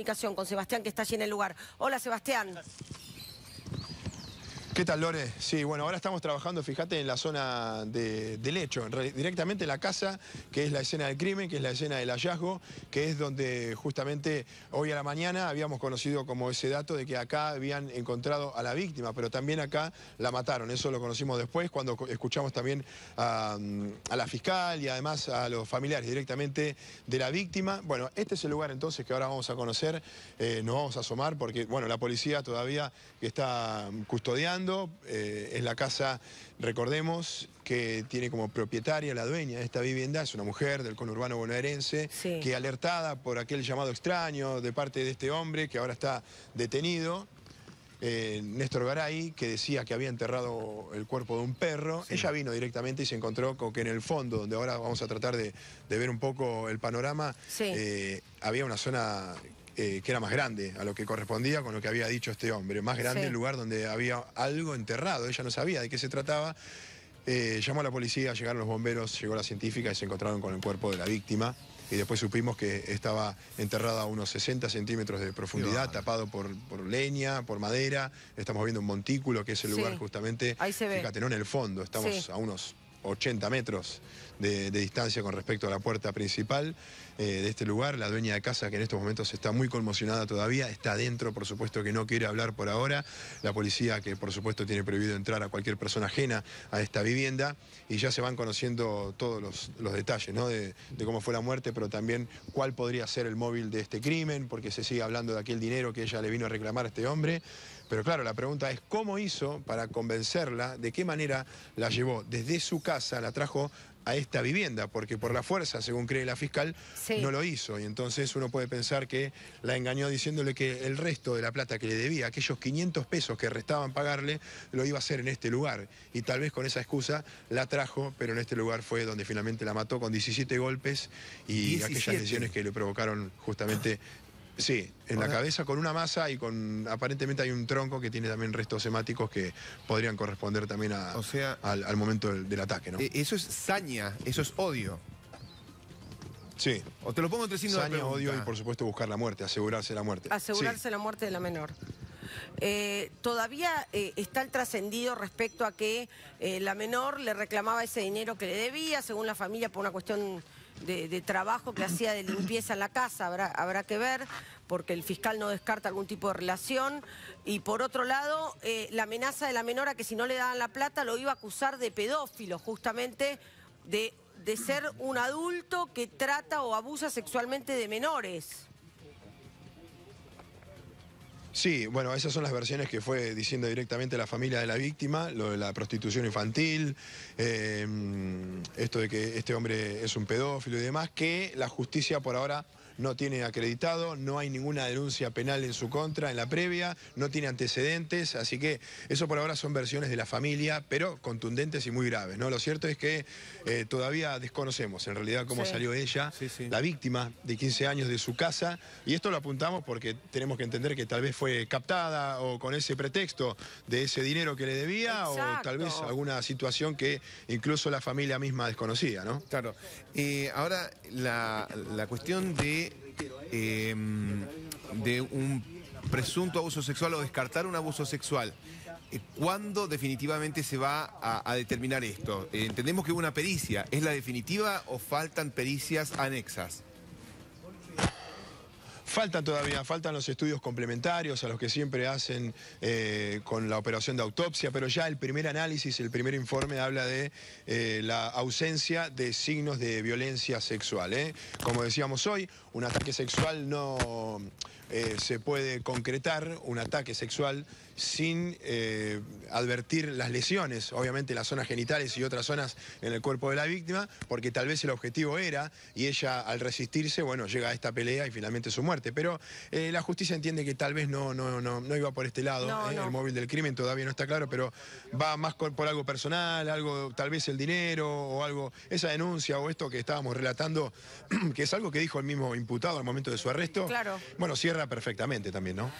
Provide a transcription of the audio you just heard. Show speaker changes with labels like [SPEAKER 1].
[SPEAKER 1] Comunicación con Sebastián que está allí en el lugar. Hola Sebastián.
[SPEAKER 2] ¿Qué tal, Lore? Sí, bueno, ahora estamos trabajando, fíjate, en la zona del hecho, directamente en la casa, que es la escena del crimen, que es la escena del hallazgo, que es donde justamente hoy a la mañana habíamos conocido como ese dato de que acá habían encontrado a la víctima, pero también acá la mataron. Eso lo conocimos después cuando escuchamos también a, la fiscal y además a los familiares directamente de la víctima. Bueno, este es el lugar entonces que ahora vamos a conocer, eh, nos vamos a asomar porque, bueno, la policía todavía está custodiando eh, es la casa, recordemos, que tiene como propietaria la dueña de esta vivienda, es una mujer del conurbano bonaerense, que alertada por aquel llamado extraño de parte de este hombre que ahora está detenido, eh, Néstor Garay, que decía que había enterrado el cuerpo de un perro. Ella vino directamente y se encontró con que en el fondo, donde ahora vamos a tratar de, ver un poco el panorama, eh, había una zona eh, que era más grande a lo que correspondía con lo que había dicho este hombre, más grande el lugar donde había algo enterrado, ella no sabía de qué se trataba. Eh, llamó a la policía, llegaron los bomberos, llegó la científica y se encontraron con el cuerpo de la víctima. Y después supimos que estaba enterrada a unos 60 centímetros de profundidad, tapado por, por, leña, por madera. Estamos viendo un montículo, que es el lugar justamente, Ahí se ve. fíjate, en el fondo, estamos a unos 80 metros de, distancia con respecto a la puerta principal eh, de este lugar. La dueña de casa, que en estos momentos está muy conmocionada todavía, está adentro, por supuesto que no quiere hablar por ahora. La policía, que por supuesto tiene prohibido entrar a cualquier persona ajena a esta vivienda. Y ya se van conociendo todos los, detalles ¿no? de, de cómo fue la muerte, pero también cuál podría ser el móvil de este crimen, porque se sigue hablando de aquel dinero que ella le vino a reclamar a este hombre. Pero claro, la pregunta es cómo hizo para convencerla, de qué manera la llevó desde su casa, la trajo a esta vivienda, porque por la fuerza, según cree la fiscal, no lo hizo. Y entonces uno puede pensar que la engañó diciéndole que el resto de la plata que le debía, aquellos 500 pesos que restaban pagarle, lo iba a hacer en este lugar. Y tal vez con esa excusa la trajo, pero en este lugar fue donde finalmente la mató con 17 golpes y aquellas lesiones que le provocaron justamente Sí, en la cabeza con una masa y con. Aparentemente hay un tronco que tiene también restos hemáticos que podrían corresponder también a, al, momento del, ataque, ¿no? E-, eso es saña, eso es odio. Sí. O te lo pongo entre signos Saña, odio y por supuesto buscar la muerte, asegurarse la muerte. Asegurarse
[SPEAKER 1] la muerte de la menor. Eh, todavía eh, está el trascendido respecto a que eh, la menor le reclamaba ese dinero que le debía, según la familia, por una cuestión de, trabajo que hacía de limpieza en la casa, habrá, habrá que ver, porque el fiscal no descarta algún tipo de relación. Y por otro lado, eh, la amenaza de la menora que si no le daban la plata lo iba a acusar de pedófilo, justamente de, de ser un adulto que trata o abusa sexualmente de menores.
[SPEAKER 2] Sí, bueno, esas son las versiones que fue diciendo directamente la familia de la víctima, lo de la prostitución infantil, eh, esto de que este hombre es un pedófilo y demás, que la justicia por ahora no tiene acreditado, no hay ninguna denuncia penal en su contra en la previa, no tiene antecedentes, así que eso por ahora son versiones de la familia, pero contundentes y muy graves. ¿no? Lo cierto es que eh, todavía desconocemos en realidad cómo salió ella, la víctima de 15 años de su casa, y esto lo apuntamos porque tenemos que entender que tal vez fue captada o con ese pretexto de ese dinero que le debía o tal vez alguna situación que incluso la familia misma desconocía, ¿no? Claro. Y eh, ahora, la cuestión de eh, de un presunto abuso sexual o descartar un abuso sexual. Eh, ¿Cuándo definitivamente se va a, determinar esto? Eh, Entendemos que una pericia. ¿Es la definitiva o faltan pericias anexas? Faltan todavía, faltan los estudios complementarios a los que siempre hacen eh, con la operación de autopsia, pero ya el primer análisis, el primer informe habla de eh, la ausencia de signos de violencia sexual. ¿eh? Como decíamos hoy, un ataque sexual no eh, se puede concretar un ataque sexual sin eh, advertir las lesiones, obviamente las zonas genitales y otras zonas en el cuerpo de la víctima, porque tal vez el objetivo era, y ella al resistirse, bueno, llega a esta pelea y finalmente su muerte. Pero eh, la justicia entiende que tal vez no, no, no, iba por este lado, el móvil del crimen todavía no está claro, pero va más por algo personal, algo tal vez el dinero o algo, esa denuncia o esto que estábamos relatando, que es algo que dijo el mismo imputado al momento de su arresto. Claro. Bueno, cierra perfectamente también, ¿no?